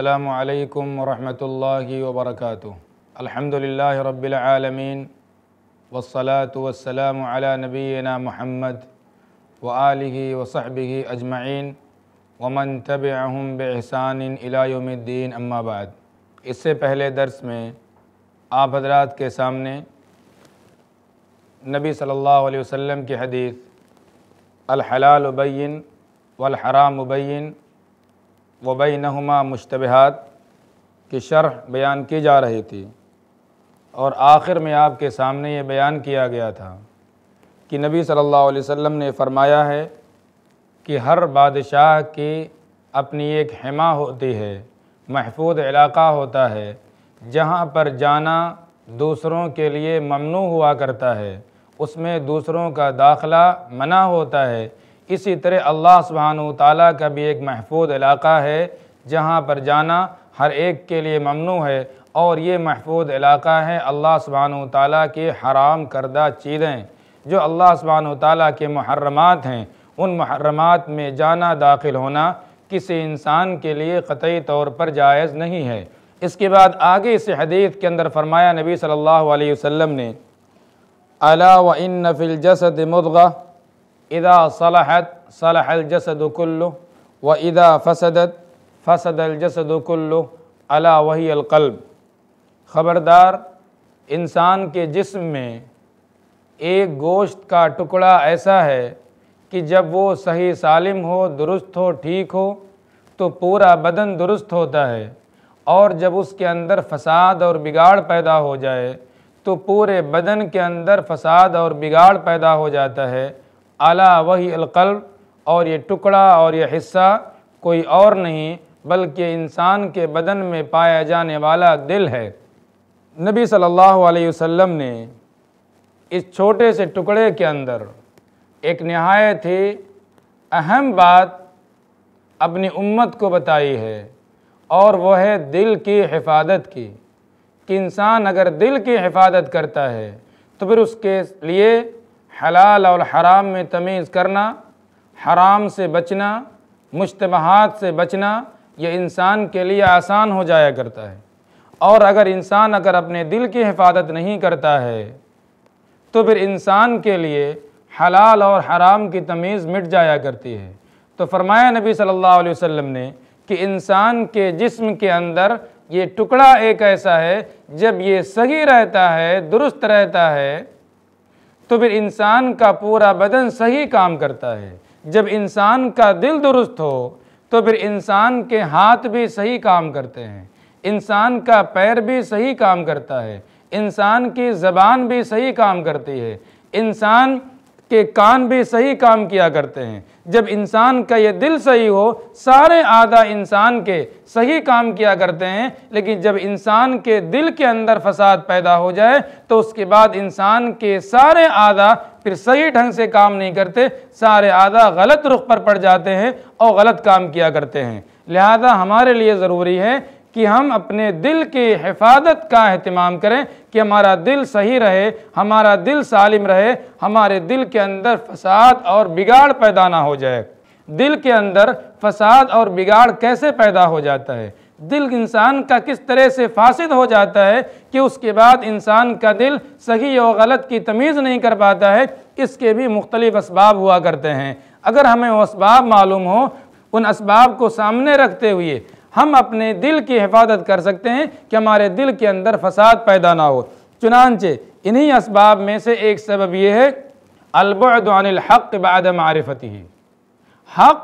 अल्लाम वरहमल वबरक अलहमदिल्ला रबालमीन वसलात वसलाम नबीना महमद वाली वसहब अजमाइन वमन तब अहम बहसान इलायोमद्दीन अम्माबाद इससे पहले दर्स में आप हजरात के सामने नबी सल्लल्लाहु अलैहि वसल्लम की हदीस अलहलाल उबैन वलहराम उबैन वबई नहुमा मुशतबहत की शरह बयान की जा रही थी और आखिर में आपके सामने ये बयान किया गया था कि नबी सल्लल्लाहु अलैहि वसल्लम ने फरमाया है कि हर बादशाह की अपनी एक हमा होती है महफूद इलाका होता है जहाँ पर जाना दूसरों के लिए ममनू हुआ करता है उसमें दूसरों का दाखला मना होता है इसी तरह अल्लाह सुबहान ताली का भी एक महफूज इलाका है जहाँ पर जाना हर एक के लिए ममनू है और ये महफूज इलाका है अल्लाह सुबहान ताली के हराम करदा चीज़ें जो अल्लाह सुबहान ताली के महरमात हैं उन महरमात में जाना दाखिल होना किसी इंसान के लिए कतई तौर पर जायज़ नहीं है इसके बाद आगे इस हदीत के अंदर फरमाया नबी सल्लल्लाहु अलैहि वसल्लम ने अला व इन नफिल जसद मुदगा इदा सलाहत सलाहलजसदुल्लो व इदा फसदत फसदलजसदुल्लो अला वही अलकल्ब ख़बरदार इंसान के जिस्म में एक गोश्त का टुकड़ा ऐसा है कि जब वो सही सालिम हो दुरुस्त हो ठीक हो तो पूरा बदन दुरुस्त होता है और जब उसके अंदर फसाद और बिगाड़ पैदा हो जाए तो पूरे बदन के अंदर फसाद और बिगाड़ पैदा हो जाता है अला वही अलकल्ब और ये टुकड़ा और ये हिस्सा कोई और नहीं बल्कि इंसान के बदन में पाया जाने वाला दिल है नबी सल्लल्लाहु अलैहि वसल्लम ने इस छोटे से टुकड़े के अंदर एक नहायत ही अहम बात अपनी उम्मत को बताई है और वह है दिल की हिफाजत की कि इंसान अगर दिल की हिफाजत करता है तो फिर उसके लिए हलाल और हराम में तमीज़ करना हराम से बचना मुश्तबहात से बचना यह इंसान के लिए आसान हो जाया करता है और अगर इंसान अगर अपने दिल की हिफाजत नहीं करता है तो फिर इंसान के लिए हलाल और हराम की तमीज़ मिट जाया करती है तो फरमाया नबी सल्लल्लाहु अलैहि वसल्लम ने कि इंसान के जिस्म के अंदर ये टुकड़ा एक ऐसा है जब ये सही रहता है दुरुस्त रहता है तो फिर इंसान का पूरा बदन सही काम करता है जब इंसान का दिल दुरुस्त हो तो फिर इंसान के हाथ भी सही काम करते हैं इंसान का पैर भी सही काम करता है इंसान की ज़बान भी सही काम करती है इंसान कि कान भी सही काम किया करते हैं जब इंसान का ये दिल सही हो सारे आधा इंसान के सही काम किया करते हैं लेकिन जब इंसान के दिल के अंदर फसाद पैदा हो जाए तो उसके बाद इंसान के सारे आधा फिर सही ढंग से काम नहीं करते सारे आधा गलत रुख पर पड़ जाते हैं और गलत काम किया करते हैं लिहाजा हमारे लिए ज़रूरी है कि हम अपने दिल की हिफाजत का अहतमाम करें कि हमारा दिल सही रहे हमारा दिल सालिम रहे हमारे दिल के अंदर फसाद और बिगाड़ पैदा ना हो जाए दिल के अंदर फसाद और बिगाड़ कैसे पैदा हो जाता है दिल इंसान का किस तरह से फासिद हो जाता है कि उसके बाद इंसान का दिल सही और गलत की तमीज़ नहीं कर पाता है इसके भी मुख्तलिफ़ इसबाब हुआ करते हैं अगर हमें वो इसबाब मालूम हो उन इसबाब को सामने रखते हुए हम अपने दिल की हिफाजत कर सकते हैं कि हमारे दिल के अंदर फसाद पैदा ना हो चुनानचे इन्हीं इसबाब में से एक सबब यह है अलबुदानहक़ बाद हक़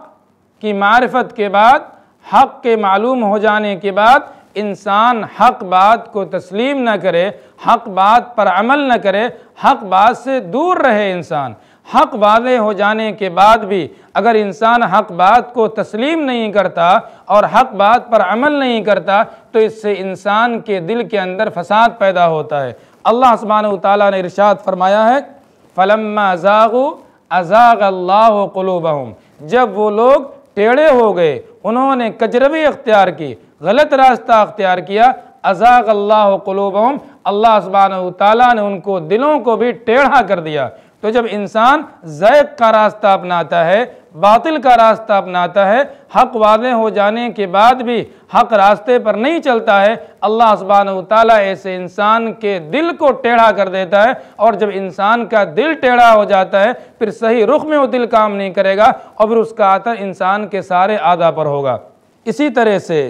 की मारफत के बाद हक़ के मालूम हो जाने के बाद इंसान हक बात को तस्लीम न करे हक बात पर अमल न करे हक बात से दूर रहे इंसान हक वाज हो जाने के बाद भी अगर इंसान हक बात को तस्लीम नहीं करता और हक बात पर अमल नहीं करता तो इससे इंसान के दिल के अंदर फसाद पैदा होता है अल्लाह सुबहान तला ने इरशाद फरमाया है फ़लम अजागु अजाग अल्लाह कलूबहम जब वो लोग टेढ़े हो गए उन्होंने कजरवी अख्तियार की गलत रास्ता अख्तियार किया अजाक अल्लाह कलूबहम अल्लाह सुबहान तला ने उनको दिलों को भी टेढ़ा कर दिया तो जब इंसान जैक का रास्ता अपनाता है बातिल का रास्ता अपनाता है हक वादे हो जाने के बाद भी हक रास्ते पर नहीं चलता है अल्लाह सबान तला ऐसे इंसान के दिल को टेढ़ा कर देता है और जब इंसान का दिल टेढ़ा हो जाता है फिर सही रुख में वो दिल काम नहीं करेगा और फिर उसका असर इंसान के सारे आदा पर होगा इसी तरह से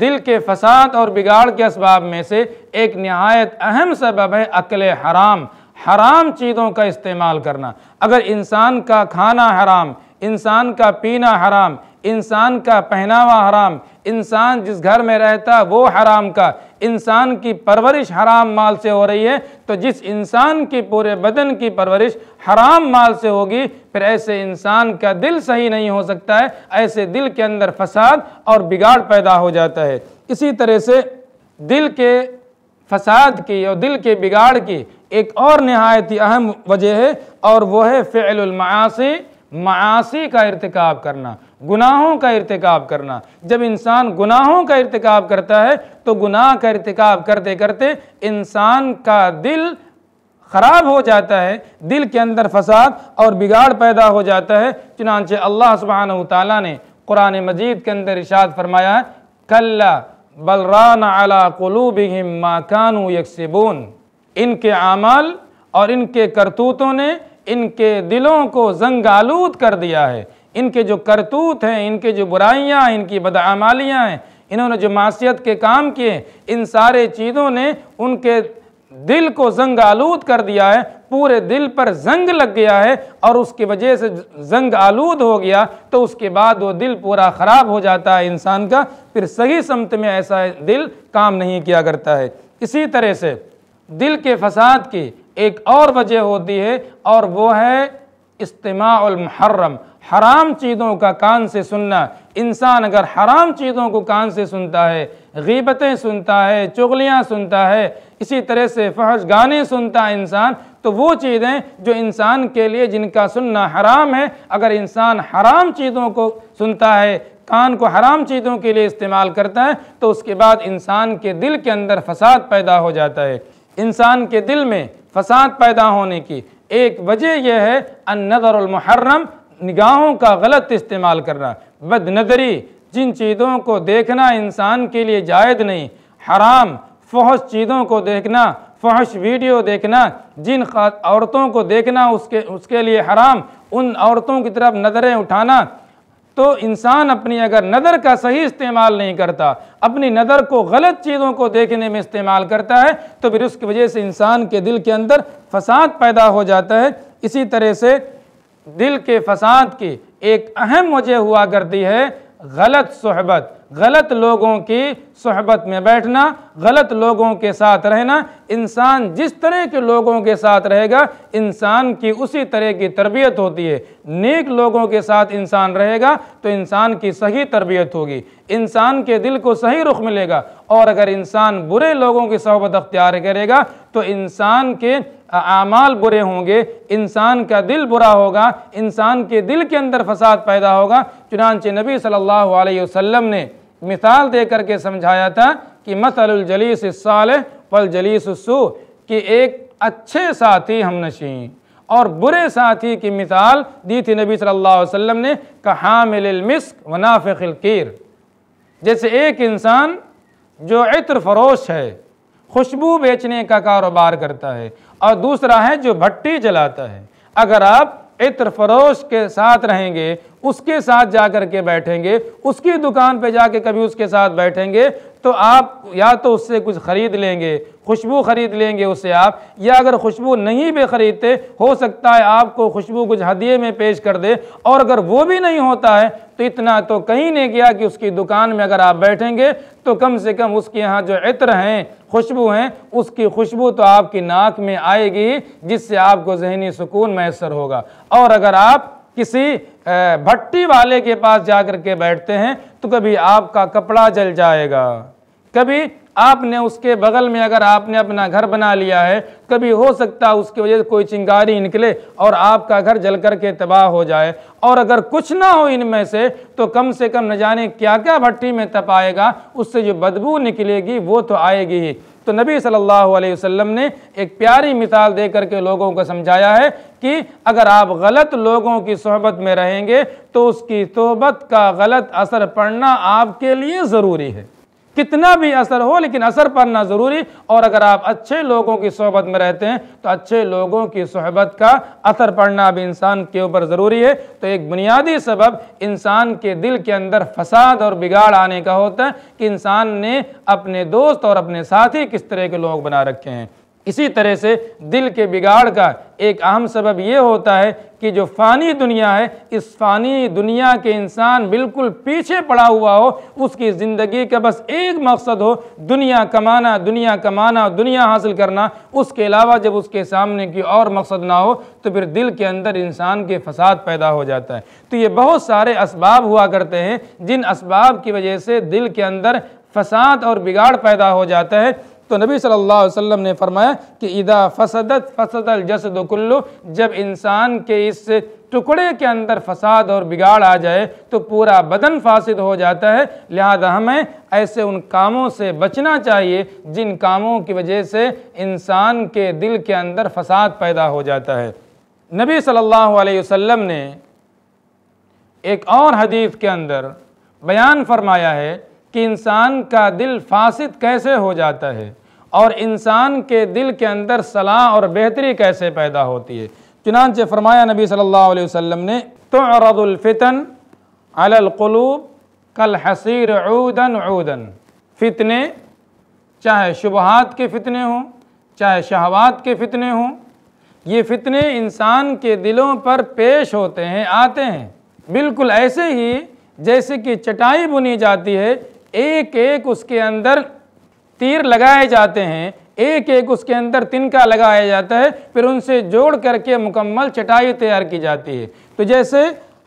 दिल के फसाद और बिगाड़ के इसबाब में से एक नहायत अहम सबब है अकल हराम हराम चीज़ों का इस्तेमाल करना अगर इंसान का खाना हराम इंसान का पीना हराम इंसान का पहनावा हराम इंसान जिस घर में रहता वो हराम का इंसान की परवरिश हराम माल से हो रही है तो जिस इंसान की पूरे बदन की परवरिश हराम माल से होगी फिर ऐसे इंसान का दिल सही नहीं हो सकता है ऐसे दिल के अंदर फसाद और बिगाड़ पैदा हो जाता है इसी तरह से दिल के फसाद की और दिल के बिगाड़ की एक और नहायत ही अहम वजह है और वो है फ़िलमासी मासी का इरतकब करना गुनाहों का इरतकब करना जब इंसान गुनाहों का इरतकब करता है तो गुनाह का इरतकब करते करते इंसान का दिल ख़राब हो जाता है दिल के अंदर फसाद और बिगाड़ पैदा हो जाता है चुनानचे अल्लाह सुबहान तुरान ने कुरान मजीद के अंदर इशाद फरमाया है कल्ला बलरान अला कलूबिम माकानू यकसिबून इनके आमाल और इनके करतूतों ने इनके दिलों को जंग आलूद कर दिया है इनके जो करतूत हैं इनके जो बुराइयाँ इनकी बदआमालियाँ हैं इन्होंने जो मासीत के काम किए इन सारे चीज़ों ने उनके दिल को जंग आलूद कर दिया है पूरे दिल पर जंग लग गया है और उसकी वजह से जंग आलूद हो गया तो उसके बाद वो दिल पूरा ख़राब हो जाता है इंसान का फिर सही समत में ऐसा दिल काम नहीं किया करता है इसी तरह से दिल के फसाद की एक और वजह होती है और वो है महर्रम हराम चीज़ों का कान से सुनना इंसान अगर हराम चीज़ों को कान से सुनता है गीबतें सुनता है चुगलियाँ सुनता है इसी तरह से फहश गाने सुनता है इंसान तो वो चीज़ें जो इंसान के लिए जिनका सुनना हराम है अगर इंसान हराम चीज़ों को सुनता है कान को हराम चीज़ों के लिए इस्तेमाल करता है तो उसके बाद इंसान के दिल के अंदर फसाद पैदा हो जाता है इंसान के दिल में फसाद पैदा होने की एक वजह यह है अन नज़रमहर्रम निगाहों का गलत इस्तेमाल करना बद नज़री जिन चीज़ों को देखना इंसान के लिए जायद नहीं हराम फहश चीज़ों को देखना फहश वीडियो देखना जिन औरतों को देखना उसके उसके लिए हराम उन औरतों की तरफ नज़रें उठाना तो इंसान अपनी अगर नज़र का सही इस्तेमाल नहीं करता अपनी नज़र को गलत चीज़ों को देखने में इस्तेमाल करता है तो फिर उसकी वजह से इंसान के दिल के अंदर फसाद पैदा हो जाता है इसी तरह से दिल के फसाद की एक अहम वजह हुआ करती है गलत सहबत गलत लोगों की सहबत में बैठना गलत लोगों के साथ रहना इंसान जिस तरह के लोगों के साथ रहेगा इंसान की उसी तरह की तरबियत होती है नेक लोगों के साथ इंसान रहेगा तो इंसान की सही तरबियत होगी इंसान के दिल को सही रुख मिलेगा और अगर इंसान बुरे लोगों की सहबत अख्तियार करेगा तो इंसान के आमाल बुरे होंगे इंसान का दिल बुरा होगा इंसान के दिल के अंदर फसाद पैदा होगा चुनानच नबी सल्लल्लाहु अलैहि वसल्लम ने मिसाल दे करके समझाया था कि मतलजलीस साल वलजलीसु कि एक अच्छे साथी हम नशीं और बुरे साथी की मिसाल दी थी नबी सल्लल्लाहु अलैहि वसल्लम ने कहामिलमिस्क वनाफ़िलकीर जैसे एक इंसान जो इत्र फरोश है खुशबू बेचने का कारोबार करता है और दूसरा है जो भट्टी जलाता है अगर आप इत्र फरोश के साथ रहेंगे उसके साथ जा कर के बैठेंगे उसकी दुकान पे जाके कभी उसके साथ बैठेंगे तो आप या तो उससे कुछ ख़रीद लेंगे खुशबू ख़रीद लेंगे उसे आप या अगर खुशबू नहीं भी ख़रीदते हो सकता है आपको खुशबू कुछ हदिये में पेश कर दे और अगर वो भी नहीं होता है तो इतना तो कहीं ने किया कि उसकी दुकान में अगर आप बैठेंगे तो कम से कम उसके यहाँ जो इत्र हैं खुशबू हैं उसकी खुशबू तो आपकी नाक में आएगी जिससे आपको जहनी सुकून मैसर होगा और अगर आप किसी भट्टी वाले के पास जा कर के बैठते हैं तो कभी आपका कपड़ा जल जाएगा कभी आपने उसके बगल में अगर आपने अपना घर बना लिया है कभी हो सकता है उसकी वजह से कोई चिंगारी निकले और आपका घर जल के तबाह हो जाए और अगर कुछ ना हो इनमें से तो कम से कम न जाने क्या क्या भट्टी में तपाएगा उससे जो बदबू निकलेगी वो तो आएगी ही तो नबी सल्लल्लाहु अलैहि वसल्लम ने एक प्यारी मिसाल दे करके लोगों को समझाया है कि अगर आप गलत लोगों की सोहबत में रहेंगे तो उसकी सोहबत का गलत असर पड़ना आपके लिए ज़रूरी है कितना भी असर हो लेकिन असर पड़ना ज़रूरी और अगर आप अच्छे लोगों की सोहबत में रहते हैं तो अच्छे लोगों की सोहबत का असर पड़ना भी इंसान के ऊपर ज़रूरी है तो एक बुनियादी सबब इंसान के दिल के अंदर फसाद और बिगाड़ आने का होता है कि इंसान ने अपने दोस्त और अपने साथी किस तरह के लोग बना रखे हैं इसी तरह से दिल के बिगाड़ का एक अहम सबब ये होता है कि जो फ़ानी दुनिया है इस फ़ानी दुनिया के इंसान बिल्कुल पीछे पड़ा हुआ हो उसकी ज़िंदगी का बस एक मकसद हो दुनिया कमाना दुनिया कमाना दुनिया हासिल करना उसके अलावा जब उसके सामने की और मकसद ना हो तो फिर दिल के अंदर इंसान के फसाद पैदा हो जाता है तो ये बहुत सारे इसबाब हुआ करते हैं जिन इसबाब की वजह से दिल के अंदर फसाद और बिगाड़ पैदा हो जाता है तो नबी सल्लल्लाहु अलैहि वसल्लम ने फरमाया कि इदा फसदत फसदल जसद कुल्लु जब इंसान के इस टुकड़े के अंदर फसाद और बिगाड़ आ जाए तो पूरा बदन फासिद हो जाता है लिहाजा हमें ऐसे उन कामों से बचना चाहिए जिन कामों की वजह से इंसान के दिल के अंदर फसाद पैदा हो जाता है नबी सल्लल्लाहु अलैहि वसल्लम ने एक और हदीस के अंदर बयान फरमाया है कि इंसान का दिल फासिद कैसे हो जाता है और इंसान के दिल के अंदर सलाह और बेहतरी कैसे पैदा होती है चुनान से फरमाया नबी सल्लल्लाहु अलैहि वसल्लम ने तोरदुलफ़ितन अलकलूब कल हसीर उदन उदन फितने चाहे शुबहात के फितने हों चाहे शहवात के फितने हों ये फितने इंसान के दिलों पर पेश होते हैं आते हैं बिल्कुल ऐसे ही जैसे कि चटाई बुनी जाती है एक एक उसके अंदर तीर लगाए जाते हैं एक एक उसके अंदर तिनका लगाया जाता है फिर उनसे जोड़ करके मुकम्मल चटाई तैयार की जाती है तो जैसे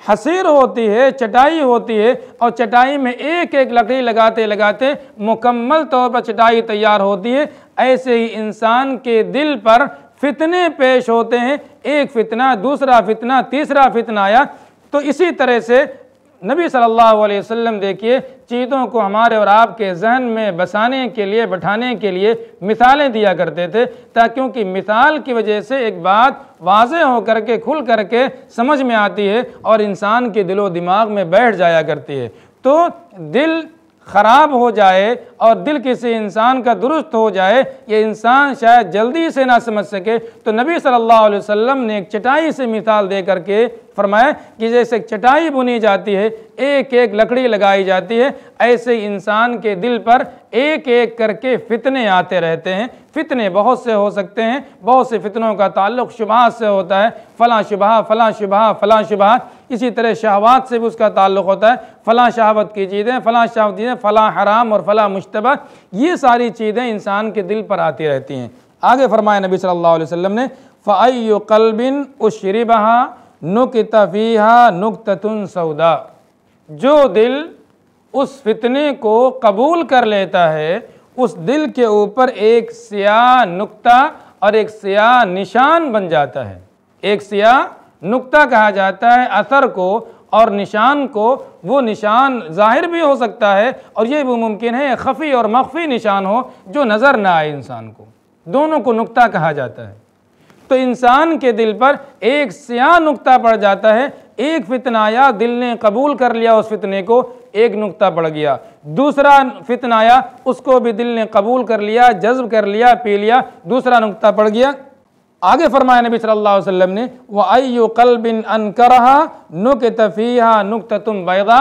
हसीर होती है चटाई होती है और चटाई में एक एक लकड़ी लगाते लगाते मुकम्मल तौर पर चटाई तैयार होती है ऐसे ही इंसान के दिल पर फितने पेश होते हैं एक फितना दूसरा फितना तीसरा फितना आया तो इसी तरह से नबी सल्लल्लाहु अलैहि वसल्लम देखिए चीज़ों को हमारे और आपके जहन में बसाने के लिए बैठाने के लिए मिसालें दिया करते थे ताकि क्योंकि मिसाल की वजह से एक बात वाज हो करके खुल करके समझ में आती है और इंसान के दिलो दिमाग में बैठ जाया करती है तो दिल ख़राब हो जाए और दिल किसी इंसान का दुरुस्त हो जाए ये इंसान शायद जल्दी से ना समझ सके तो नबी सल्लल्लाहु अलैहि वसल्लम ने एक चटाई से मिसाल दे करके फरमाया कि जैसे चटाई बुनी जाती है एक एक लकड़ी लगाई जाती है ऐसे इंसान के दिल पर एक एक करके फितने आते रहते हैं फितने बहुत से हो सकते हैं बहुत से फितनों का ताल्लुक शुबा से होता है फ़लाँ शुबा फ़लाँ शुबा फ़लाँ शुबा इसी तरह शहवात से भी उसका ताल्लुक होता है फ़लाँ शहावत की चीज़ें फ़लाँ शहावत चीज़ें फ़लाँ हराम और फ़लाँ मुशतबा ये सारी चीज़ें इंसान के दिल पर आती रहती हैं आगे फरमाए नबी सल्लल्लाहु अलैहि वसल्लम ने फ़ाई कलबिन उशरिबहा नुकत फ़ीहा नुकतन सौदा जो दिल उस फितने को कबूल कर लेता है उस दिल के ऊपर एक स्याह नुक्ता और एक स्याह निशान बन जाता है एक स्याह नुक्ता कहा जाता है असर को और निशान को वो निशान जाहिर भी हो सकता है और ये भी मुमकिन है खफ़ी और मख्फी निशान हो जो नज़र ना आए इंसान को दोनों को नुक्ता कहा जाता है तो इंसान के दिल पर एक स्या नुकता पड़ जाता है एक फितना आया दिल ने कबूल कर लिया उस फितने को एक नुकता पड़ गया दूसरा फितना आया उसको भी दिल ने कबूल कर लिया जज्ब कर लिया पी लिया दूसरा नुकता पड़ गया आगे फरमाया नबी सल्लल्लाहु अलैहि वसल्लम ने वह आयु कल बिन अन करहा नुक तफी नुक तुम बैदा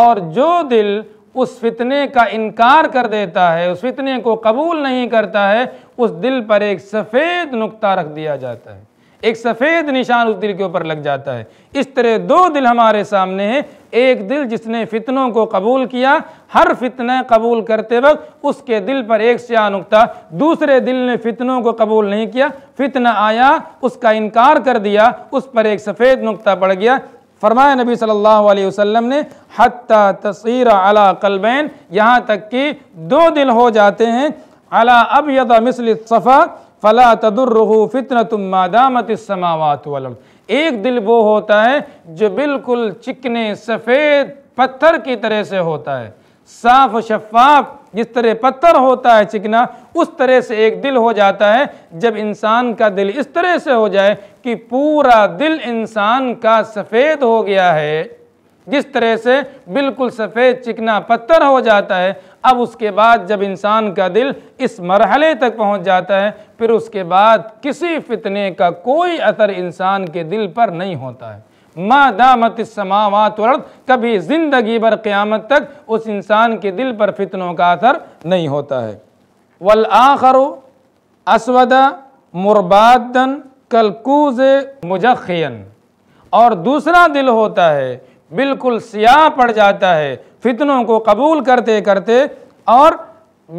और जो दिल उस फितने का इनकार कर देता है उस फितने को कबूल नहीं करता है उस दिल पर एक सफ़ेद नुक्ता रख दिया जाता है एक सफ़ेद निशान उस दिल के ऊपर लग जाता है इस तरह दो दिल हमारे सामने हैं एक दिल जिसने फितनों को कबूल किया हर फितने कबूल करते वक्त उसके दिल पर एक स्या नुकता दूसरे दिल ने फितनों को कबूल नहीं किया फितना आया उसका इनकार कर दिया उस पर एक सफ़ेद नुकता पड़ गया फरमाया नबी सल्लल्लाहु अलैहि वसल्लम ने हत्ता तस्र अला कलबैन यहाँ तक कि दो दिल हो जाते हैं अला अब यदा मिसल सफ़ा फ़ला तदुर्रहू फितन तुम मादामत समावत वलम एक दिल वो होता है जो बिल्कुल चिकने सफ़ेद पत्थर की तरह से होता है साफ शफाफ जिस तरह पत्थर होता है चिकना उस तरह से एक दिल हो जाता है जब इंसान का दिल इस तरह से हो जाए कि पूरा दिल इंसान का सफ़ेद हो गया है जिस तरह से बिल्कुल सफ़ेद चिकना पत्थर हो जाता है अब उसके बाद जब इंसान का दिल इस मरहले तक पहुंच जाता है फिर उसके बाद किसी फितने का कोई असर इंसान के दिल पर नहीं होता है माँ दामत समावात कभी ज़िंदगी भर क़्यामत तक उस इंसान के दिल पर फितनों का असर नहीं होता है वल आखर असवदा मुरबादन कलकूज मुजखन और दूसरा दिल होता है बिल्कुल सियाह पड़ जाता है फितनों को कबूल करते करते और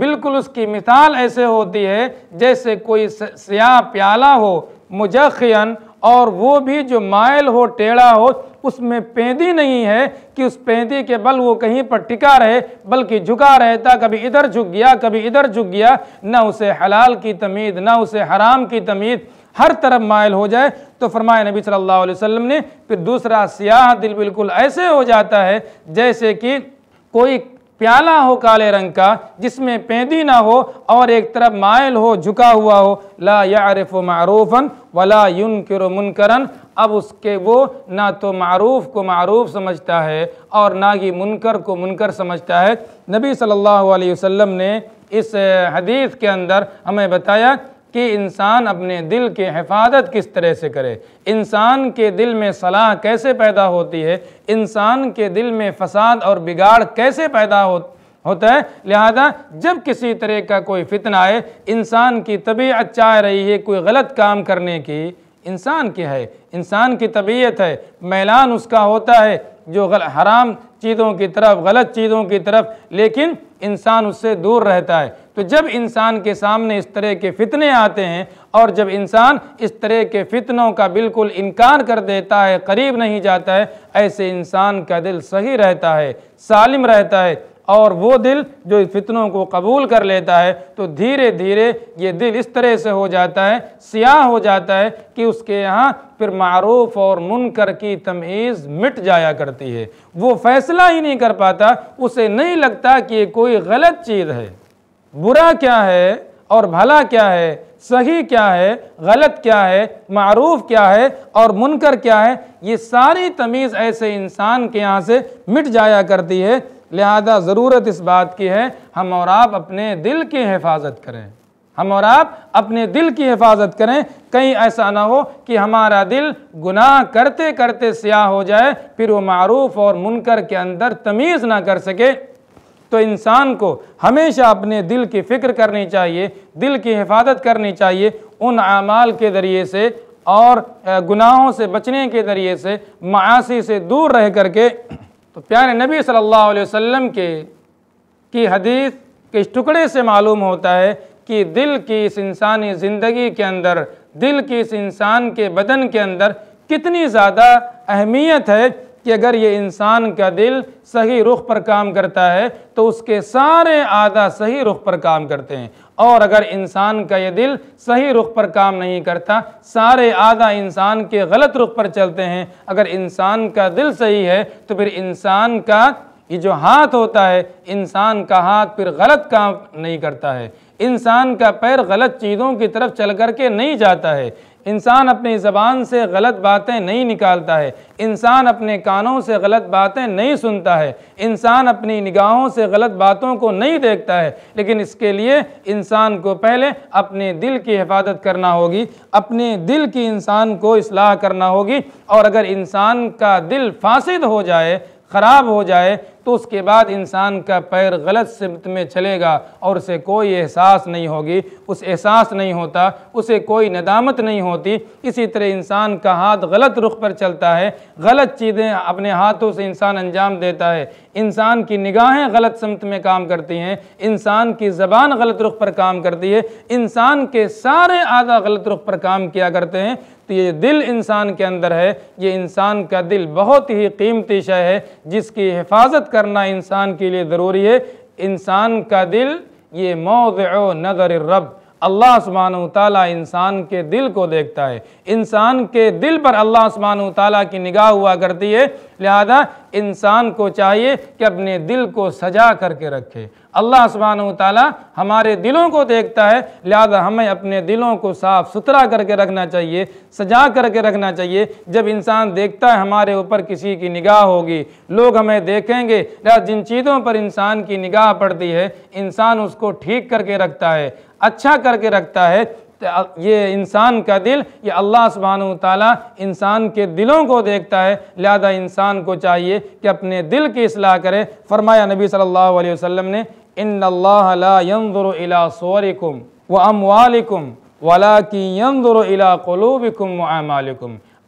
बिल्कुल उसकी मिसाल ऐसे होती है जैसे कोई सियाह प्याला हो मुजखन और वो भी जो मायल हो टेढ़ा हो उसमें पेंदी नहीं है कि उस पेंदी के बल वो कहीं पर टिका रहे बल्कि झुका रहता कभी इधर झुक गया कभी इधर झुक गया ना उसे हलाल की तमीद ना उसे हराम की तमीद हर तरफ मायल हो जाए तो फरमाया नबी सल्लल्लाहु अलैहि वसल्लम ने फिर दूसरा सियाह दिल बिल्कुल ऐसे हो जाता है जैसे कि कोई प्याला हो काले रंग का जिसमें पैदी ना हो और एक तरफ मायल हो झुका हुआ हो ला यारफ़ मरूफ़न वला युन मुनकरन अब उसके वो ना तो मरूफ़ को मरूफ़ समझता है और ना ही मुनकर को मुनकर समझता है नबी सल्लल्लाहु अलैहि वसल्लम ने इस हदीस के अंदर हमें बताया कि इंसान अपने दिल के हिफाजत किस तरह से करे इंसान के दिल में सलाह कैसे पैदा होती है इंसान के दिल में फसाद और बिगाड़ कैसे पैदा हो होता है लिहाजा जब किसी तरह का कोई फितना आए इंसान की तबीयत चाह रही है कोई गलत काम करने की इंसान की है इंसान की तबीयत है मैलान उसका होता है जो हराम चीज़ों की तरफ गलत चीज़ों की तरफ लेकिन इंसान उससे दूर रहता है तो जब इंसान के सामने इस तरह के फितने आते हैं और जब इंसान इस तरह के फितनों का बिल्कुल इनकार कर देता है करीब नहीं जाता है ऐसे इंसान का दिल सही रहता है सालिम रहता है और वो दिल जो फितनों को कबूल कर लेता है तो धीरे धीरे ये दिल इस तरह से हो जाता है सियाह हो जाता है कि उसके यहाँ फिर मरूफ और मुनकर की तमीज़ मिट जाया करती है वो फैसला ही नहीं कर पाता उसे नहीं लगता कि ये कोई गलत चीज़ है बुरा क्या है और भला क्या है सही क्या है गलत क्या है मरूफ क्या है और मुनकर क्या है ये सारी तमीज़ ऐसे इंसान के यहाँ से मिट जाया करती है लिहाजा ज़रूरत इस बात की है हम और आप अपने दिल की हिफाजत करें हम और आप अपने दिल की हिफाजत करें कहीं ऐसा ना हो कि हमारा दिल गुनाह करते करते स्याह हो जाए फिर वो मरूफ़ और मुनकर के अंदर तमीज़ ना कर सके तो इंसान को हमेशा अपने दिल की फ़िक्र करनी चाहिए दिल की हिफाजत करनी चाहिए उन अमाल के ज़रिए से और गुनाहों से बचने के ज़रिए से मासी से दूर रह करके तो प्यारे नबी सल्लल्लाहु अलैहि वसल्लम के की हदीस के इस टुकड़े से मालूम होता है कि दिल की इस इंसानी ज़िंदगी के अंदर दिल की इस इंसान के बदन के अंदर कितनी ज़्यादा अहमियत है कि अगर ये इंसान का दिल सही रुख पर काम करता है तो उसके सारे आदा सही रुख पर काम करते हैं और अगर इंसान का ये दिल सही रुख पर काम नहीं करता सारे आदा इंसान के गलत रुख पर चलते हैं अगर इंसान का दिल सही है तो फिर इंसान का ये जो हाथ होता है इंसान का हाथ फिर गलत काम नहीं करता है इंसान का पैर गलत चीज़ों की तरफ चल करके नहीं जाता है इंसान अपनी ज़बान से गलत बातें नहीं निकालता है इंसान अपने कानों से गलत बातें नहीं सुनता है इंसान अपनी निगाहों से गलत बातों को नहीं देखता है लेकिन इसके लिए इंसान को पहले अपने दिल की हिफाजत करना होगी अपने दिल की इंसान को इसलाह करना होगी और अगर इंसान का दिल फासद हो जाए ख़राब हो जाए तो उसके बाद इंसान का पैर गलत सिमत में चलेगा और उसे कोई एहसास नहीं होगी उस एहसास नहीं होता उसे कोई नदामत नहीं होती इसी तरह इंसान का हाथ गलत रुख पर चलता है गलत चीज़ें अपने हाथों से इंसान अंजाम देता है इंसान की निगाहें गलत समत में काम करती हैं इंसान की ज़बान गलत रुख पर काम करती है इंसान के सारे आदा गलत रुख पर काम किया करते हैं तो ये दिल इंसान के अंदर है ये इंसान का दिल बहुत ही कीमती शय है जिसकी हिफाजत करना इंसान के लिए ज़रूरी है इंसान का दिल ये मौज़ नज़र रब अल्लाह सुबहान तला इंसान के दिल को देखता है इंसान के दिल पर अल्लाह सुबहान तला की निगाह हुआ करती है लिहाजा इंसान को चाहिए कि अपने दिल को सजा करके रखे अल्लाह सुबहान तला हमारे दिलों को देखता है लिहाजा हमें अपने दिलों को साफ़ सुथरा करके रखना चाहिए सजा करके रखना चाहिए जब इंसान देखता है हमारे ऊपर किसी की निगाह होगी लोग हमें देखेंगे लिहाजा जिन चीज़ों पर इंसान की निगाह पड़ती है इंसान उसको ठीक करके रखता है अच्छा करके रखता है तो ये इंसान का दिल ये अल्लाह सुबहान तला इंसान के दिलों को देखता है लिहाजा इंसान को चाहिए कि अपने दिल की असलाह करे फरमाया नबी सल्लल्लाहु अलैहि वसल्लम ने इन अल्लाह सोरिकुम व अमवालिकुम वला की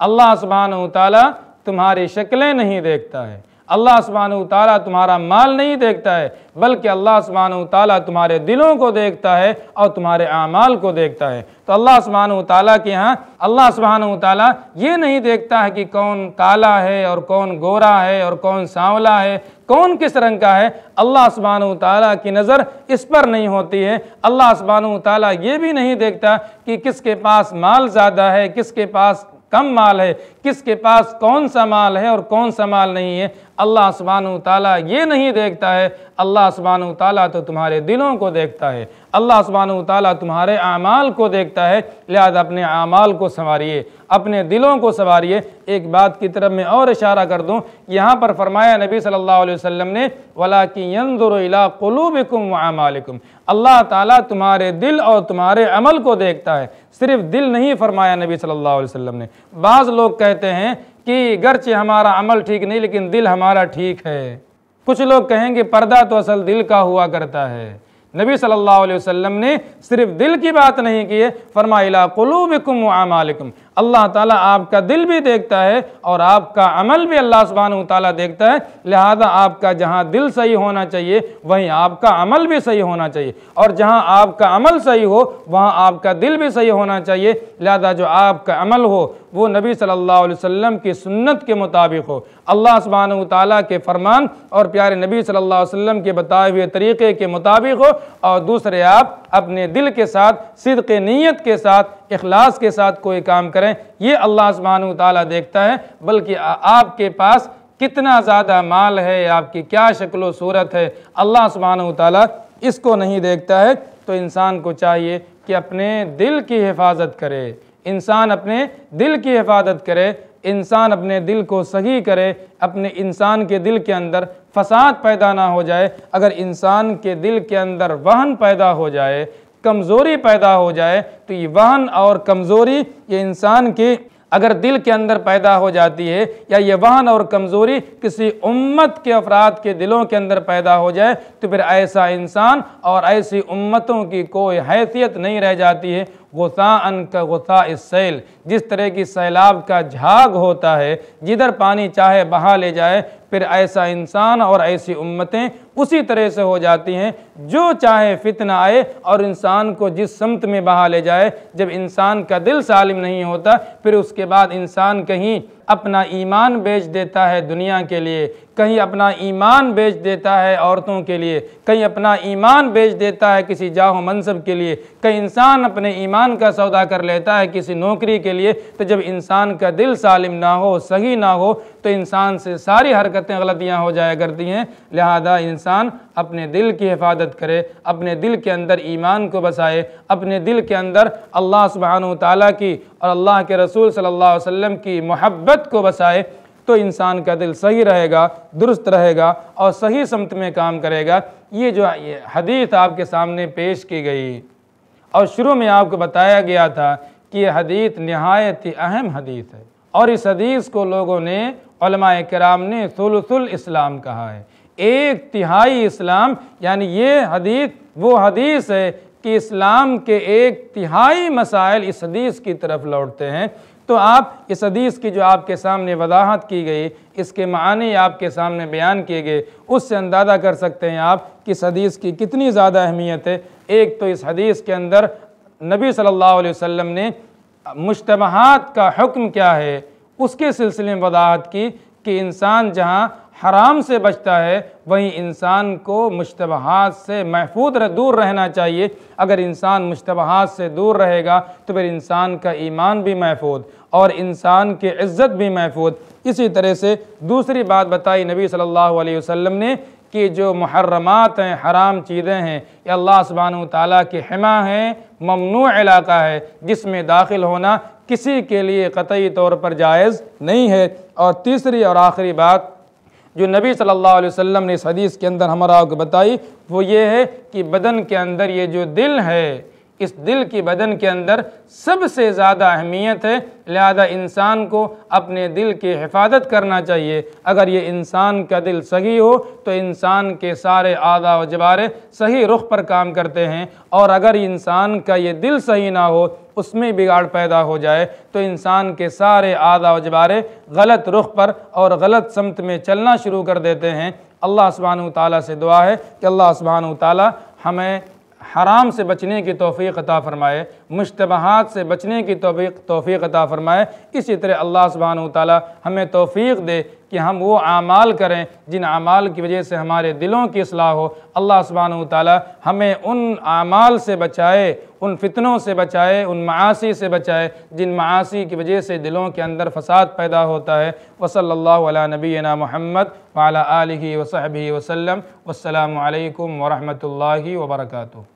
अल्लाह सुबहान तुम्हारी शक्लें नहीं देखता है अल्लाह सुबहान ताली तुम्हारा माल नहीं देखता है बल्कि अल्लाह सुबहान ताली तुम्हारे दिलों को देखता है और तुम्हारे अमाल को देखता है तो अल्लाह सुबहान तला के यहाँ अल्लाह सुबहान तला ये नहीं देखता है कि कौन काला है और कौन गोरा है और कौन सांवला है कौन किस रंग का है अल्लाह सुबहान तला की नज़र इस पर नहीं होती है अल्लाह सुबहान तला ये भी नहीं देखता कि किसके पास माल ज़्यादा है किसके पास कम माल है किसके पास कौन सा माल है और कौन सा माल नहीं है अल्लाह सबान ताली ये नहीं देखता है अल्लाह सबान ताली तो तुम्हारे दिलों को देखता है अल्लाह सबान ताली तुम्हारे अमाल को देखता है लिहाजा अपने अमाल को संवारिए अपने दिलों को संवारिए एक बात की तरफ मैं और इशारा कर दूँ यहाँ पर फरमाया नबी सल्ला वसम ने वला कि यंदुरला अल्लाह ताली तुम्हारे दिल और तुम्हारे अमल को देखता है सिर्फ दिल नहीं फरमाया नबी सल्लल्लाहु अलैहि वसल्लम ने बाज़ लोग कहते हैं कि गर्चे हमारा अमल ठीक नहीं लेकिन दिल हमारा ठीक है कुछ लोग कहेंगे पर्दा तो असल दिल का हुआ करता है नबी सल्लल्लाहु अलैहि वसल्लम ने सिर्फ दिल की बात नहीं की है फरमाइला कुलूबिकुम आमालिकुम अल्लाह ताला आपका दिल भी देखता है और आपका अमल भी अल्लाह सुबहान ताला देखता है लिहाजा आपका जहाँ दिल सही होना चाहिए वहीं आपका अमल भी सही होना चाहिए और जहाँ आपका अमल सही हो वहाँ आपका दिल भी सही होना चाहिए लिहाजा जो आपका अमल हो वो नबी सल्लल्लाहु अलैहि वसल्लम की सुन्नत के मुताबिक हो अल्लाह सुबहान तला के फरमान और प्यारे नबी सल्ला वसम के बताए हुए तरीक़े के मुताबिक हो और दूसरे आप अपने दिल के साथ सिद्क नीयत के साथ अखलास के साथ कोई काम करें करें ये अल्लाह सुबहान ताली देखता है बल्कि आपके पास कितना ज़्यादा माल है आपकी क्या शक्ल सूरत है अल्लाह सुबहान ताली इसको नहीं देखता है तो इंसान को चाहिए कि अपने दिल की हिफाजत करे इंसान अपने दिल की हिफाजत करे इंसान अपने दिल को सही करे अपने इंसान के दिल के अंदर फसाद पैदा ना हो जाए अगर इंसान के दिल के अंदर वहन पैदा हो जाए कमज़ोरी पैदा हो जाए तो ये वहन और कमज़ोरी ये इंसान की अगर दिल के अंदर पैदा हो जाती है या ये वहन और कमज़ोरी किसी उम्मत के अफराद के दिलों के अंदर पैदा हो जाए तो फिर ऐसा इंसान और ऐसी उम्मतों की कोई हैसियत नहीं रह जाती है गुसा अन का गुसा इस सैल जिस तरह की सैलाब का झाग होता है जिधर पानी चाहे बहा ले जाए फिर ऐसा इंसान और ऐसी उम्मतें उसी तरह से हो जाती हैं जो चाहे फितना आए और इंसान को जिस समत में बहा ले जाए जब इंसान का दिल सालिम नहीं होता फिर उसके बाद इंसान कहीं अपना ईमान बेच देता है दुनिया के लिए कहीं अपना ईमान बेच देता है औरतों के लिए कहीं अपना ईमान बेच देता है किसी जाह मनसब के लिए कहीं इंसान अपने ईमान इंसान का सौदा कर लेता है किसी नौकरी के लिए तो जब इंसान का दिल सालिम ना हो सही ना हो तो इंसान से सारी हरकतें गलतियाँ हो जाया करती हैं लिहाजा इंसान अपने दिल की हिफाजत करे अपने दिल के अंदर ईमान को बसाए अपने दिल के अंदर अल्लाह सुबहान तला की और अल्लाह के रसूल सल्लल्लाहु अलैहि वसल्लम की मोहब्बत को बसाए तो इंसान का दिल सही रहेगा दुरुस्त रहेगा और सही समत में काम करेगा ये जो हदीस आपके सामने पेश की गई और शुरू में आपको बताया गया था कि यह हदीत नहायत अहम हदीत है और इस हदीस को लोगों ने कराम ने सलसल इस्लाम कहा है एक तिहाई इस्लाम यानी ये हदीस वो हदीस है कि इस्लाम के एक तिहाई मसाइल इस हदीस की तरफ लौटते हैं तो आप इस हदीस की जो आपके सामने वजाहत की गई इसके मानी आपके सामने बयान किए गए उससे अंदाज़ा कर सकते हैं आप कि इस हदीस की कितनी ज़्यादा अहमियत है एक तो इस हदीस के अंदर नबी सल्लल्लाहु अलैहि वसल्लम ने मुश्तबहात का हुक्म क्या है उसके सिलसिले में वजाहत की कि इंसान जहाँ हराम से बचता है वहीं इंसान को मुश्तबहात से महफूद रह, दूर रहना चाहिए अगर इंसान मुश्तबहात से दूर रहेगा तो फिर इंसान का ईमान भी महफूद और इंसान की इज्जत भी महफूज इसी तरह से दूसरी बात बताई नबी सल्लल्लाहु अलैहि वसल्लम ने कि जो मुहर्रमात हैं हराम चीज़ें हैं ये अल्लाह सुबहान ताली की हमा है ममनू इलाका है जिसमें दाखिल होना किसी के लिए कतई तौर पर जायज़ नहीं है और तीसरी और आखिरी बात जो नबी सल्लल्लाहु अलैहि वसल्लम ने इस हदीस के अंदर हमारा बताई वो ये है कि बदन के अंदर ये जो दिल है इस दिल की बदन के अंदर सबसे ज़्यादा अहमियत है लिहाजा इंसान को अपने दिल की हिफाजत करना चाहिए अगर ये इंसान का दिल सही हो तो इंसान के सारे आदा व जबारे सही रुख पर काम करते हैं और अगर इंसान का ये दिल सही ना हो उसमें बिगाड़ पैदा हो जाए तो इंसान के सारे आदा वजबारे गलत रुख पर और गलत समत में चलना शुरू कर देते हैं अल्लाह सुबहान ताली से दुआ है कि अल्लाह सुबहान ताली हमें हराम से बचने की तोफ़ी अता फ़रमाए मुशतबहत से बचने की तोफ़ी तोफ़ी अता फ़रमाए इसी तरह अल्लाह सुबहान ताली हमें तोफ़ी दे कि हम वो अमाल करें जिन आमाल की वजह से हमारे दिलों की असलाह हो अल्लाह सुबहान ताली हमें उन अमाल से बचाए उन फितनों से बचाए उन मासी से बचाए जिन मासी की वजह से दिलों के अंदर फसाद पैदा होता है वसल्ला नबीना महमद वाला आलि वसहबी वसलम वालकम वरहमल वर्का